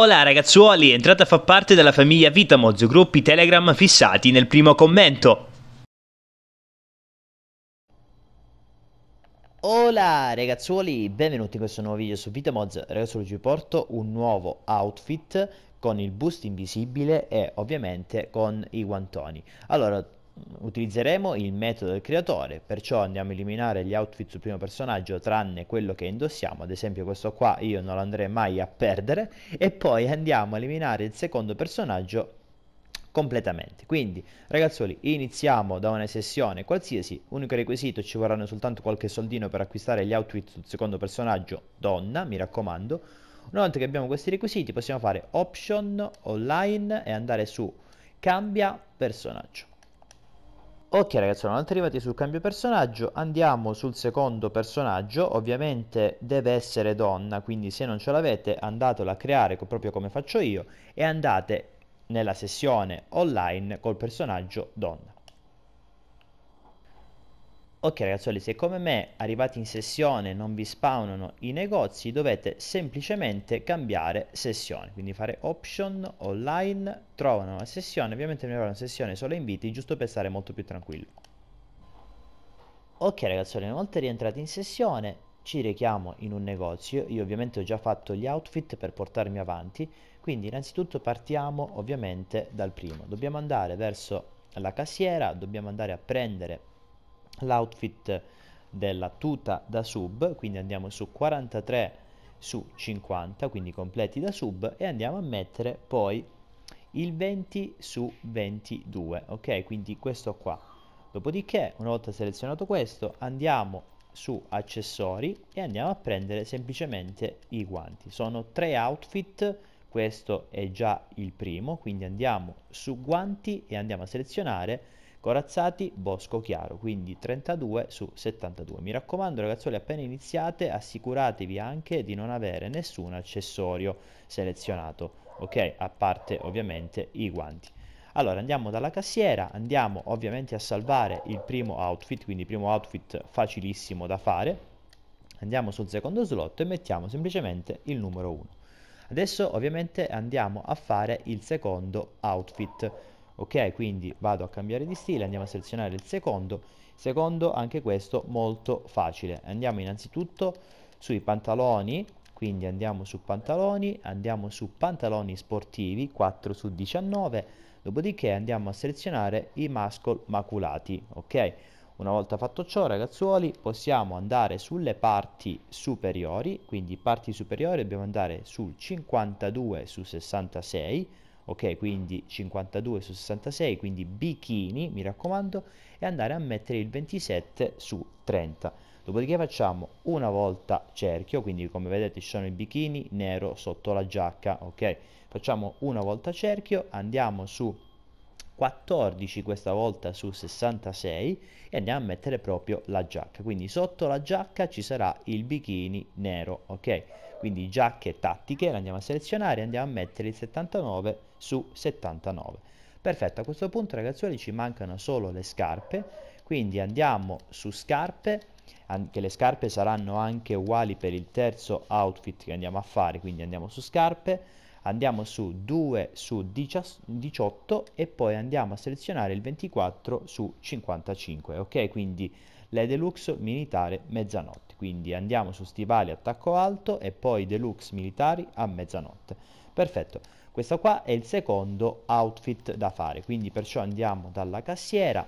Hola ragazzuoli, entrate a far parte della famiglia Vitamoz, gruppi Telegram fissati nel primo commento. Hola ragazzuoli, benvenuti in questo nuovo video su Vitamoz. Ragazzuoli vi porto un nuovo outfit con il boost invisibile e ovviamente con i guantoni. Allora, utilizzeremo il metodo del creatore, perciò andiamo a eliminare gli outfit sul primo personaggio tranne quello che indossiamo, ad esempio questo qua io non lo andrei mai a perdere, e poi andiamo a eliminare il secondo personaggio completamente. Quindi, ragazzoli, iniziamo da una sessione qualsiasi, unico requisito ci vorranno soltanto qualche soldino per acquistare gli outfit sul secondo personaggio donna, mi raccomando. Una volta che abbiamo questi requisiti possiamo fare option online e andare su cambia personaggio. Ok ragazzi, sono arrivati sul cambio personaggio, andiamo sul secondo personaggio, ovviamente deve essere donna, quindi se non ce l'avete andatelo a creare proprio come faccio io e andate nella sessione online col personaggio donna. Ok ragazzuoli, se come me arrivati in sessione non vi spawnano i negozi, dovete semplicemente cambiare sessione, quindi fare option, online, trovano una sessione, ovviamente mi avrà una sessione solo inviti, giusto per stare molto più tranquillo. Ok ragazzuoli, una volta rientrati in sessione ci richiamo in un negozio, io ovviamente ho già fatto gli outfit per portarmi avanti, quindi innanzitutto partiamo ovviamente dal primo, dobbiamo andare verso la cassiera, dobbiamo andare a prendere l'outfit della tuta da sub, quindi andiamo su 43 su 50, quindi completi da sub e andiamo a mettere poi il 20 su 22, ok? Quindi questo qua. Dopodiché, una volta selezionato questo, andiamo su accessori e andiamo a prendere semplicemente i guanti. Sono tre outfit, questo è già il primo, quindi andiamo su guanti e andiamo a selezionare corazzati, bosco chiaro, quindi 32 su 72. Mi raccomando ragazzuoli appena iniziate assicuratevi anche di non avere nessun accessorio selezionato, ok? A parte ovviamente i guanti. Allora andiamo dalla cassiera, andiamo ovviamente a salvare il primo outfit, quindi primo outfit facilissimo da fare. Andiamo sul secondo slot e mettiamo semplicemente il numero 1. Adesso ovviamente andiamo a fare il secondo outfit ok quindi vado a cambiare di stile andiamo a selezionare il secondo secondo anche questo molto facile andiamo innanzitutto sui pantaloni quindi andiamo su pantaloni andiamo su pantaloni sportivi 4 su 19 dopodiché andiamo a selezionare i muscle maculati ok una volta fatto ciò ragazzuoli possiamo andare sulle parti superiori quindi parti superiori dobbiamo andare sul 52 su 66 ok quindi 52 su 66 quindi bikini mi raccomando e andare a mettere il 27 su 30 dopodiché facciamo una volta cerchio quindi come vedete ci sono i bikini nero sotto la giacca ok facciamo una volta cerchio andiamo su 14 questa volta su 66 e andiamo a mettere proprio la giacca quindi sotto la giacca ci sarà il bikini nero ok quindi giacche tattiche, le andiamo a selezionare e andiamo a mettere il 79 su 79. Perfetto, a questo punto ragazzuoli ci mancano solo le scarpe, quindi andiamo su scarpe, anche le scarpe saranno anche uguali per il terzo outfit che andiamo a fare, quindi andiamo su scarpe, andiamo su 2 su 18 e poi andiamo a selezionare il 24 su 55, ok? Quindi le deluxe militare mezzanotte. Quindi andiamo su stivali attacco alto e poi deluxe militari a mezzanotte. Perfetto. Questo qua è il secondo outfit da fare, quindi perciò andiamo dalla cassiera,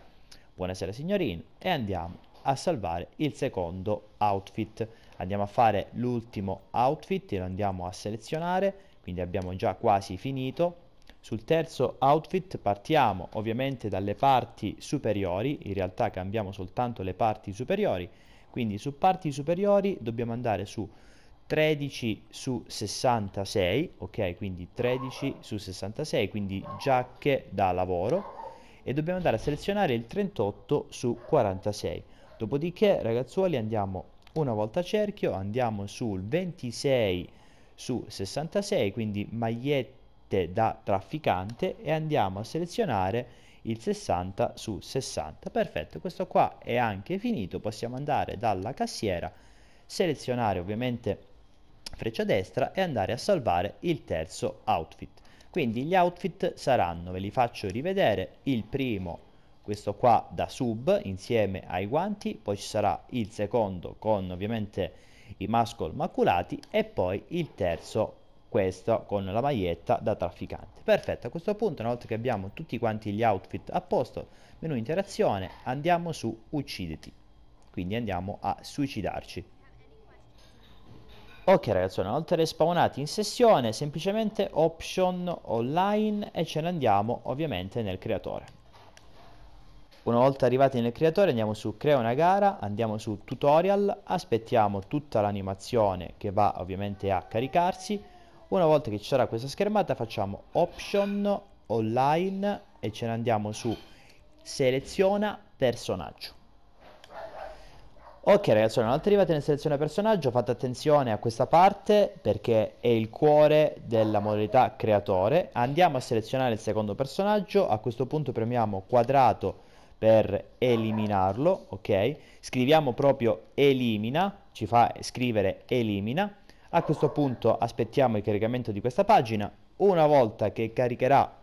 buonasera signorino, e andiamo a salvare il secondo outfit. Andiamo a fare l'ultimo outfit, lo andiamo a selezionare, quindi abbiamo già quasi finito, sul terzo outfit partiamo ovviamente dalle parti superiori, in realtà cambiamo soltanto le parti superiori, quindi su parti superiori dobbiamo andare su 13 su 66, ok? Quindi 13 su 66, quindi giacche da lavoro e dobbiamo andare a selezionare il 38 su 46. Dopodiché, ragazzuoli, andiamo una volta a cerchio, andiamo sul 26 su 66, quindi magliette parte da trafficante e andiamo a selezionare il 60 su 60 perfetto questo qua è anche finito possiamo andare dalla cassiera selezionare ovviamente freccia destra e andare a salvare il terzo outfit quindi gli outfit saranno ve li faccio rivedere il primo questo qua da sub insieme ai guanti poi ci sarà il secondo con ovviamente i muscle maculati e poi il terzo questo con la maglietta da trafficante. Perfetto, a questo punto, una volta che abbiamo tutti quanti gli outfit a posto, menu interazione, andiamo su ucciditi. Quindi andiamo a suicidarci. Ok ragazzi, una volta respawnati in sessione, semplicemente option online e ce ne andiamo ovviamente nel creatore. Una volta arrivati nel creatore andiamo su crea una gara, andiamo su tutorial, aspettiamo tutta l'animazione che va ovviamente a caricarsi, una volta che ci sarà questa schermata facciamo option online e ce ne andiamo su seleziona personaggio ok ragazzi una volta arrivati nella selezione personaggio fate attenzione a questa parte perché è il cuore della modalità creatore andiamo a selezionare il secondo personaggio a questo punto premiamo quadrato per eliminarlo ok scriviamo proprio elimina ci fa scrivere elimina a questo punto aspettiamo il caricamento di questa pagina, una volta che caricherà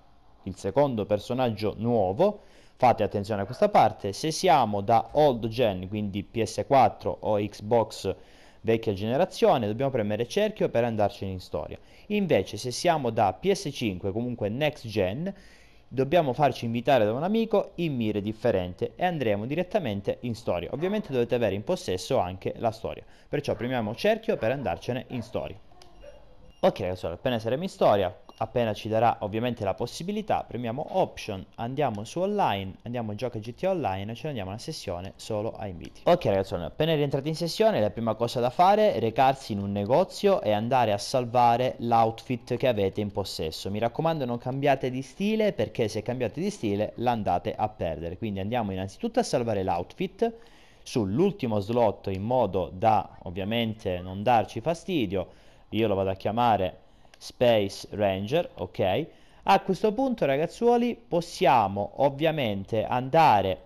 il secondo personaggio nuovo, fate attenzione a questa parte, se siamo da old gen, quindi PS4 o Xbox vecchia generazione, dobbiamo premere cerchio per andarci in storia. Invece se siamo da PS5, comunque next gen, dobbiamo farci invitare da un amico in mire differente e andremo direttamente in storia. Ovviamente dovete avere in possesso anche la storia, perciò premiamo cerchio per andarcene in storia. Ok ragazzi, appena saremo in storia, appena ci darà ovviamente la possibilità, premiamo option, andiamo su online, andiamo in gioca GTA online e ce ne andiamo alla sessione solo a inviti. Ok ragazzi, appena rientrati in sessione la prima cosa da fare è recarsi in un negozio e andare a salvare l'outfit che avete in possesso. Mi raccomando non cambiate di stile perché se cambiate di stile l'andate a perdere. Quindi andiamo innanzitutto a salvare l'outfit sull'ultimo slot in modo da ovviamente non darci fastidio. Io lo vado a chiamare Space Ranger, ok? A questo punto ragazzuoli possiamo ovviamente andare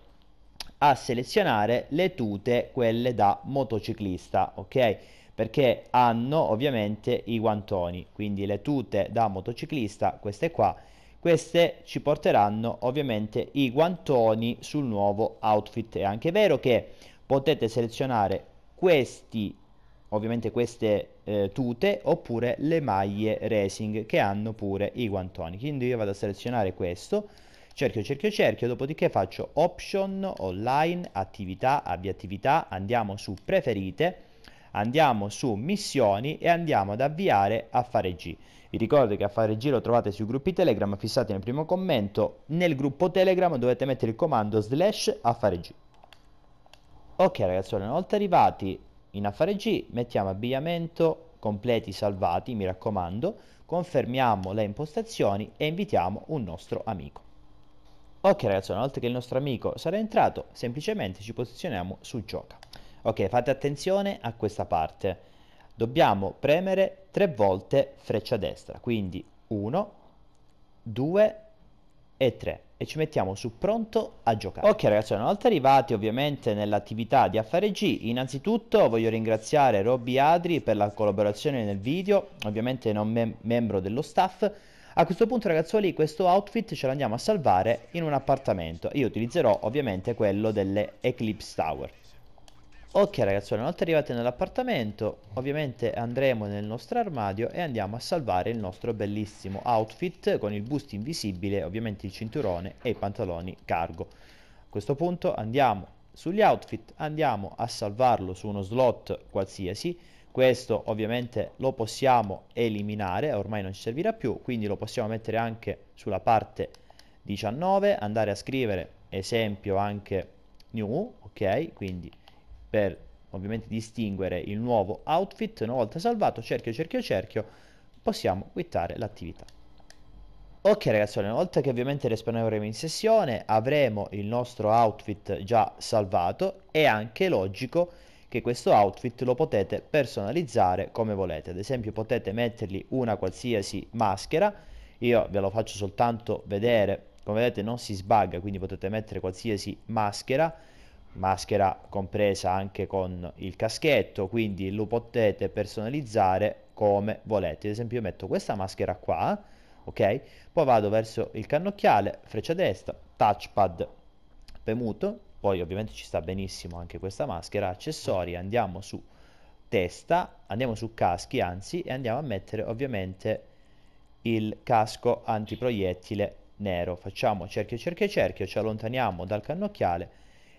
a selezionare le tute, quelle da motociclista, ok? Perché hanno ovviamente i guantoni, quindi le tute da motociclista, queste qua, queste ci porteranno ovviamente i guantoni sul nuovo outfit. È anche vero che potete selezionare questi ovviamente queste eh, tute oppure le maglie racing che hanno pure i guantoni quindi io vado a selezionare questo cerchio cerchio cerchio dopodiché faccio option online attività avvia attività andiamo su preferite andiamo su missioni e andiamo ad avviare a fare G vi ricordo che a fare G lo trovate sui gruppi telegram fissati nel primo commento nel gruppo telegram dovete mettere il comando slash a fare G ok ragazzi, una volta arrivati in affare G mettiamo abbigliamento completi salvati, mi raccomando, confermiamo le impostazioni e invitiamo un nostro amico. Ok ragazzi, una volta che il nostro amico sarà entrato, semplicemente ci posizioniamo su gioca. Ok, fate attenzione a questa parte. Dobbiamo premere tre volte freccia destra, quindi 1, 2, e 3 e ci mettiamo su pronto a giocare. Ok ragazzi, una volta arrivati ovviamente nell'attività di Affare G, innanzitutto voglio ringraziare Robby Adri per la collaborazione nel video, ovviamente non mem membro dello staff. A questo punto ragazzuoli questo outfit ce l'andiamo a salvare in un appartamento, io utilizzerò ovviamente quello delle Eclipse Tower. Ok ragazzi, una volta arrivati nell'appartamento ovviamente andremo nel nostro armadio e andiamo a salvare il nostro bellissimo outfit con il busto invisibile, ovviamente il cinturone e i pantaloni cargo. A questo punto andiamo sugli outfit, andiamo a salvarlo su uno slot qualsiasi, questo ovviamente lo possiamo eliminare, ormai non ci servirà più, quindi lo possiamo mettere anche sulla parte 19, andare a scrivere esempio anche new, ok, quindi per ovviamente distinguere il nuovo outfit, una volta salvato, cerchio, cerchio, cerchio, possiamo quittare l'attività. Ok ragazzi, una volta che ovviamente respawn in sessione avremo il nostro outfit già salvato, è anche logico che questo outfit lo potete personalizzare come volete, ad esempio potete mettergli una qualsiasi maschera, io ve lo faccio soltanto vedere, come vedete non si sbagga, quindi potete mettere qualsiasi maschera, maschera compresa anche con il caschetto, quindi lo potete personalizzare come volete. Ad esempio io metto questa maschera qua, ok? Poi vado verso il cannocchiale, freccia destra, touchpad premuto, poi ovviamente ci sta benissimo anche questa maschera, accessori, andiamo su testa, andiamo su caschi anzi e andiamo a mettere ovviamente il casco antiproiettile nero. Facciamo cerchio cerchio cerchio, ci allontaniamo dal cannocchiale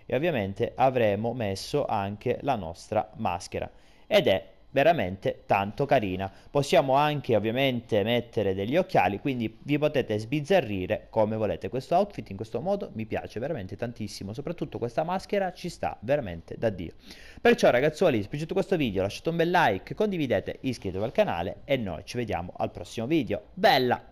e ovviamente avremo messo anche la nostra maschera ed è veramente tanto carina possiamo anche ovviamente mettere degli occhiali quindi vi potete sbizzarrire come volete questo outfit in questo modo mi piace veramente tantissimo soprattutto questa maschera ci sta veramente da dio perciò ragazzuoli se vi è piaciuto questo video lasciate un bel like condividete iscrivetevi al canale e noi ci vediamo al prossimo video bella